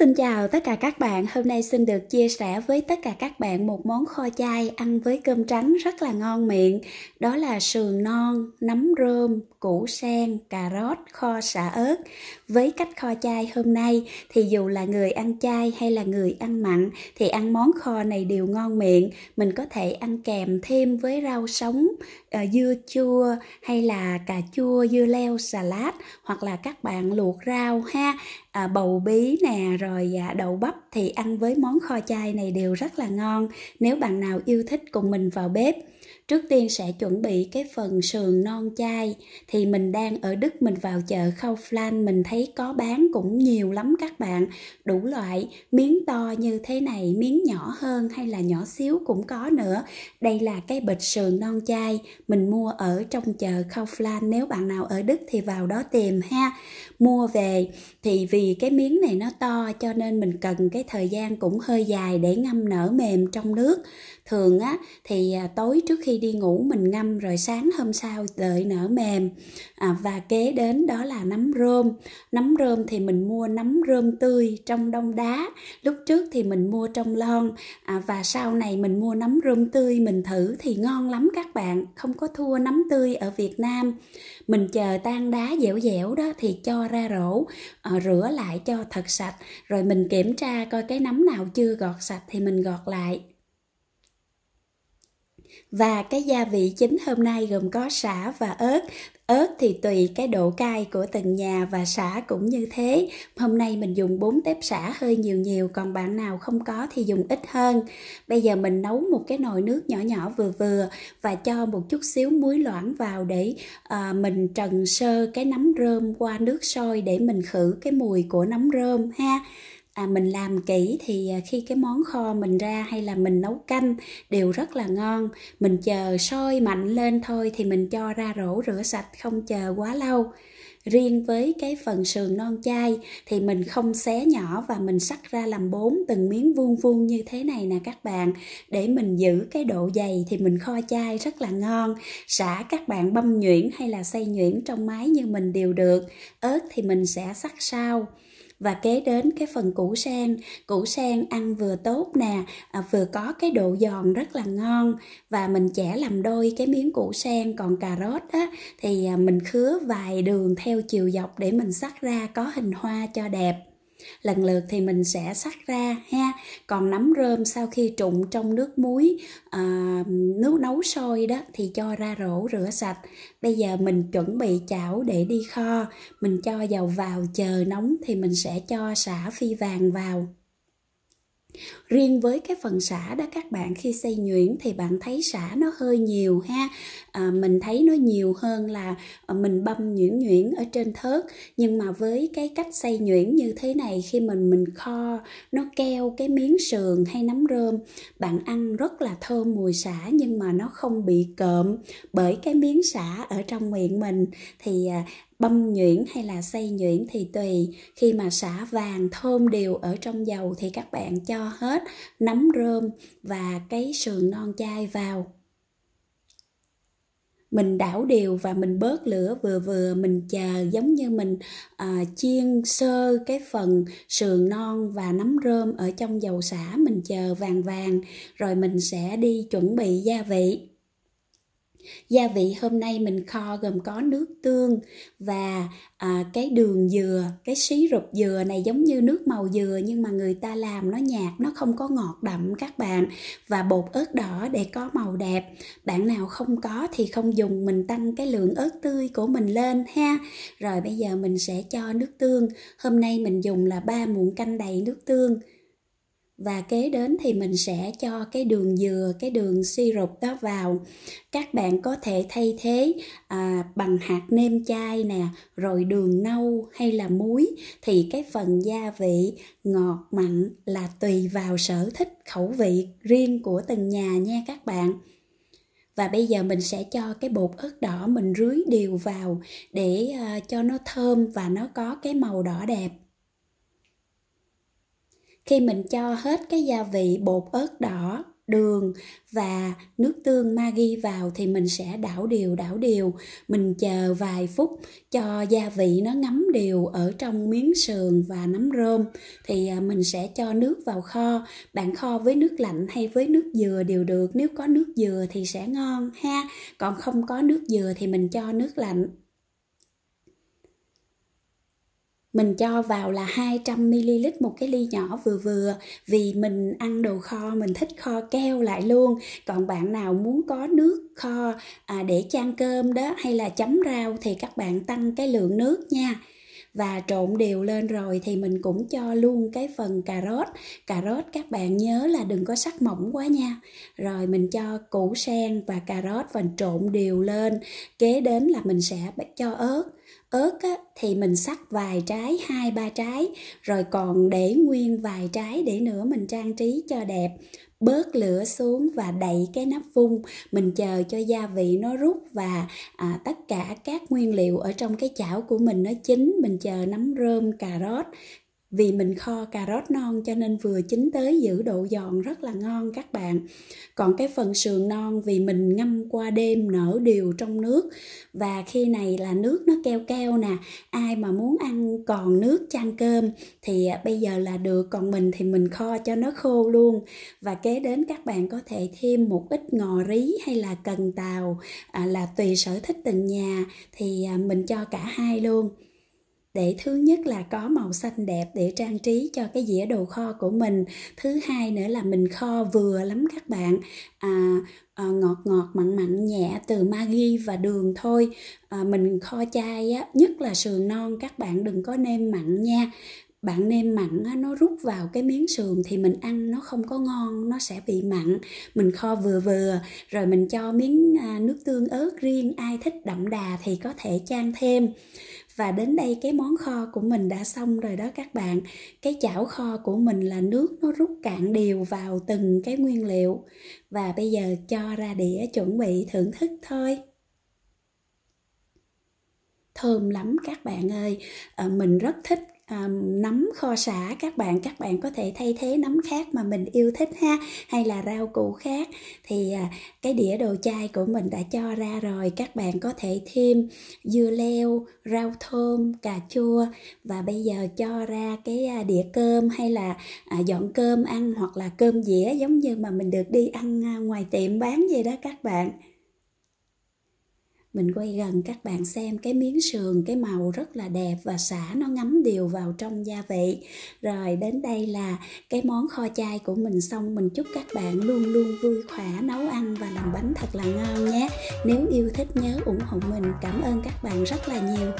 Xin chào tất cả các bạn, hôm nay xin được chia sẻ với tất cả các bạn một món kho chay ăn với cơm trắng rất là ngon miệng. Đó là sườn non, nấm rơm, củ sen, cà rốt, kho xả ớt. Với cách kho chay hôm nay thì dù là người ăn chay hay là người ăn mặn thì ăn món kho này đều ngon miệng. Mình có thể ăn kèm thêm với rau sống, ờ, dưa chua hay là cà chua, dưa leo, xà lát hoặc là các bạn luộc rau ha à, bầu bí nè rồi à, đậu bắp thì ăn với món kho chai này đều rất là ngon nếu bạn nào yêu thích cùng mình vào bếp trước tiên sẽ chuẩn bị cái phần sườn non chai thì mình đang ở Đức mình vào chợ Flan mình thấy có bán cũng nhiều lắm các bạn đủ loại miếng to như thế này miếng nhỏ hơn hay là nhỏ xíu cũng có nữa đây là cái bịch sườn non chai mình mua ở trong chợ Flan nếu bạn nào ở Đức thì vào đó tìm ha mua về thì vì vì cái miếng này nó to cho nên mình cần cái thời gian cũng hơi dài để ngâm nở mềm trong nước thường á thì à, tối trước khi đi ngủ mình ngâm rồi sáng hôm sau đợi nở mềm à, và kế đến đó là nấm rơm nấm rơm thì mình mua nấm rơm tươi trong đông đá lúc trước thì mình mua trong lon à, và sau này mình mua nấm rơm tươi mình thử thì ngon lắm các bạn không có thua nấm tươi ở việt nam mình chờ tan đá dẻo dẻo đó thì cho ra rổ à, rửa lại cho thật sạch rồi mình kiểm tra coi cái nấm nào chưa gọt sạch thì mình gọt lại và cái gia vị chính hôm nay gồm có sả và ớt. Ớt thì tùy cái độ cay của từng nhà và sả cũng như thế. Hôm nay mình dùng 4 tép sả hơi nhiều nhiều, còn bạn nào không có thì dùng ít hơn. Bây giờ mình nấu một cái nồi nước nhỏ nhỏ vừa vừa và cho một chút xíu muối loãng vào để à, mình trần sơ cái nấm rơm qua nước sôi để mình khử cái mùi của nấm rơm ha à, mình làm kỹ thì à, khi cái món kho mình ra hay là mình nấu canh đều rất là ngon mình chờ sôi mạnh lên thôi thì mình cho ra rổ rửa sạch không chờ quá lâu riêng với cái phần sườn non chay thì mình không xé nhỏ và mình sắc ra làm bốn từng miếng vuông vuông như thế này nè các bạn để mình giữ cái độ dày thì mình kho chay rất là ngon xả các bạn băm nhuyễn hay là xay nhuyễn trong máy như mình đều được ớt thì mình sẽ sắc sau và kế đến cái phần củ sen củ sen ăn vừa tốt nè à, vừa có cái độ giòn rất là ngon và mình chẻ làm đôi cái miếng củ sen còn cà rốt á thì à, mình khứa vài đường theo chiều dọc để mình sắc ra có hình hoa cho đẹp lần lượt thì mình sẽ sắc ra ha còn nấm rơm sau khi trụng trong nước muối à, nước nấu sôi đó thì cho ra rổ rửa sạch bây giờ mình chuẩn bị chảo để đi kho mình cho dầu vào chờ nóng thì mình sẽ cho xả phi vàng vào riêng với cái phần xả đó các bạn khi xây nhuyễn thì bạn thấy xả nó hơi nhiều ha à, mình thấy nó nhiều hơn là à, mình băm nhuyễn nhuyễn ở trên thớt nhưng mà với cái cách xây nhuyễn như thế này khi mình mình kho nó keo cái miếng sườn hay nấm rơm bạn ăn rất là thơm mùi xả nhưng mà nó không bị cộm bởi cái miếng xả ở trong miệng mình thì à, băm nhuyễn hay là xay nhuyễn thì tùy khi mà xả vàng thơm đều ở trong dầu thì các bạn cho hết nấm rơm và cái sườn non chai vào mình đảo đều và mình bớt lửa vừa vừa mình chờ giống như mình à, chiên sơ cái phần sườn non và nấm rơm ở trong dầu xả mình chờ vàng vàng rồi mình sẽ đi chuẩn bị gia vị gia vị hôm nay mình kho gồm có nước tương và à, cái đường dừa cái xí rụp dừa này giống như nước màu dừa nhưng mà người ta làm nó nhạt nó không có ngọt đậm các bạn và bột ớt đỏ để có màu đẹp bạn nào không có thì không dùng mình tăng cái lượng ớt tươi của mình lên ha rồi bây giờ mình sẽ cho nước tương hôm nay mình dùng là 3 muỗng canh đầy nước tương và kế đến thì mình sẽ cho cái đường dừa cái đường syrup đó vào các bạn có thể thay thế à, bằng hạt nêm chai nè rồi đường nâu hay là muối thì cái phần gia vị ngọt mặn là tùy vào sở thích khẩu vị riêng của từng nhà nha các bạn và bây giờ mình sẽ cho cái bột ớt đỏ mình rưới đều vào để à, cho nó thơm và nó có cái màu đỏ đẹp khi mình cho hết cái gia vị bột ớt đỏ đường và nước tương magi vào thì mình sẽ đảo đều đảo đều mình chờ vài phút cho gia vị nó ngấm đều ở trong miếng sườn và nấm rơm thì à, mình sẽ cho nước vào kho bạn kho với nước lạnh hay với nước dừa đều được nếu có nước dừa thì sẽ ngon ha còn không có nước dừa thì mình cho nước lạnh mình cho vào là 200 ml một cái ly nhỏ vừa vừa vì mình ăn đồ kho mình thích kho keo lại luôn còn bạn nào muốn có nước kho à, để chan cơm đó hay là chấm rau thì các bạn tăng cái lượng nước nha và trộn đều lên rồi thì mình cũng cho luôn cái phần cà rốt cà rốt các bạn nhớ là đừng có sắc mỏng quá nha rồi mình cho củ sen và cà rốt và trộn đều lên kế đến là mình sẽ cho ớt ớt á, thì mình sắc vài trái hai ba trái rồi còn để nguyên vài trái để nữa mình trang trí cho đẹp bớt lửa xuống và đậy cái nắp vung mình chờ cho gia vị nó rút và à, tất cả các nguyên liệu ở trong cái chảo của mình nó chín mình chờ nấm rơm cà rốt vì mình kho cà rốt non cho nên vừa chín tới giữ độ giòn rất là ngon các bạn còn cái phần sườn non vì mình ngâm qua đêm nở đều trong nước và khi này là nước nó keo keo nè ai mà muốn ăn còn nước chan cơm thì à, bây giờ là được còn mình thì mình kho cho nó khô luôn và kế đến các bạn có thể thêm một ít ngò rí hay là cần tàu à, là tùy sở thích từng nhà thì à, mình cho cả hai luôn để thứ nhất là có màu xanh đẹp để trang trí cho cái dĩa đồ kho của mình thứ hai nữa là mình kho vừa lắm các bạn à, à, ngọt ngọt mặn mặn nhẹ từ magi và đường thôi à, mình kho chai á, nhất là sườn non các bạn đừng có nêm mặn nha bạn nêm mặn á, nó rút vào cái miếng sườn thì mình ăn nó không có ngon nó sẽ bị mặn mình kho vừa vừa rồi mình cho miếng à, nước tương ớt riêng ai thích đậm đà thì có thể chan thêm và đến đây cái món kho của mình đã xong rồi đó các bạn cái chảo kho của mình là nước nó rút cạn đều vào từng cái nguyên liệu và bây giờ cho ra đĩa chuẩn bị thưởng thức thôi thơm lắm các bạn ơi à, mình rất thích um, nấm kho sả các bạn các bạn có thể thay thế nấm khác mà mình yêu thích ha hay là rau củ khác thì uh, cái đĩa đồ chai của mình đã cho ra rồi các bạn có thể thêm dưa leo rau thơm cà chua và bây giờ cho ra cái à, đĩa cơm hay là uh, dọn cơm ăn hoặc là cơm dĩa giống như mà mình được đi ăn ngoài tiệm bán vậy đó các bạn mình quay gần các bạn xem cái miếng sườn cái màu rất là đẹp và xả nó ngấm đều vào trong gia vị rồi đến đây là cái món kho chai của mình xong mình chúc các bạn luôn luôn vui khỏe nấu ăn và làm bánh thật là ngon nhé nếu yêu thích nhớ ủng hộ mình cảm ơn các bạn rất là nhiều